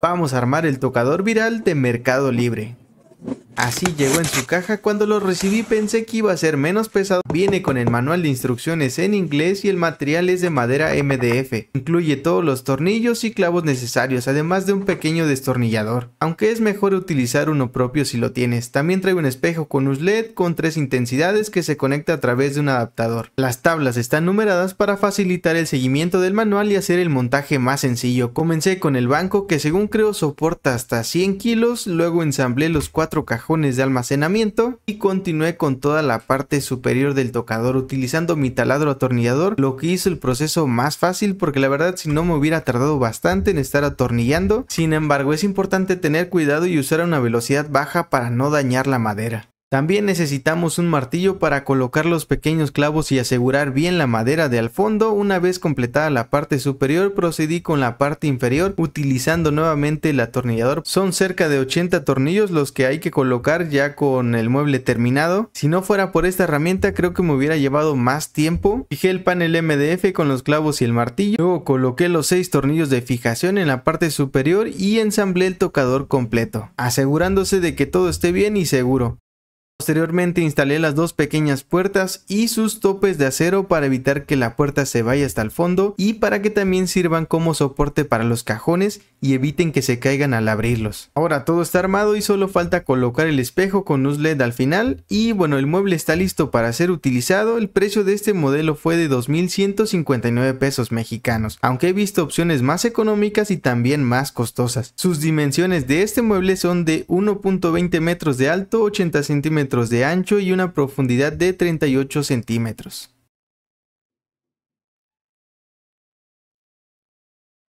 Vamos a armar el tocador viral de Mercado Libre. Así llegó en su caja, cuando lo recibí pensé que iba a ser menos pesado. Viene con el manual de instrucciones en inglés y el material es de madera MDF. Incluye todos los tornillos y clavos necesarios, además de un pequeño destornillador. Aunque es mejor utilizar uno propio si lo tienes. También trae un espejo con led con tres intensidades que se conecta a través de un adaptador. Las tablas están numeradas para facilitar el seguimiento del manual y hacer el montaje más sencillo. Comencé con el banco que según creo soporta hasta 100 kilos, luego ensamblé los cuatro cajones de almacenamiento y continué con toda la parte superior del tocador utilizando mi taladro atornillador, lo que hizo el proceso más fácil porque la verdad si no me hubiera tardado bastante en estar atornillando, sin embargo es importante tener cuidado y usar a una velocidad baja para no dañar la madera. También necesitamos un martillo para colocar los pequeños clavos y asegurar bien la madera de al fondo. Una vez completada la parte superior procedí con la parte inferior utilizando nuevamente el atornillador. Son cerca de 80 tornillos los que hay que colocar ya con el mueble terminado. Si no fuera por esta herramienta creo que me hubiera llevado más tiempo. Fijé el panel MDF con los clavos y el martillo. Luego coloqué los 6 tornillos de fijación en la parte superior y ensamblé el tocador completo. Asegurándose de que todo esté bien y seguro. Posteriormente instalé las dos pequeñas puertas y sus topes de acero para evitar que la puerta se vaya hasta el fondo y para que también sirvan como soporte para los cajones y eviten que se caigan al abrirlos. Ahora todo está armado y solo falta colocar el espejo con luz LED al final y bueno el mueble está listo para ser utilizado, el precio de este modelo fue de 2159 pesos mexicanos, aunque he visto opciones más económicas y también más costosas. Sus dimensiones de este mueble son de 1.20 metros de alto, 80 centímetros de ancho y una profundidad de 38 centímetros.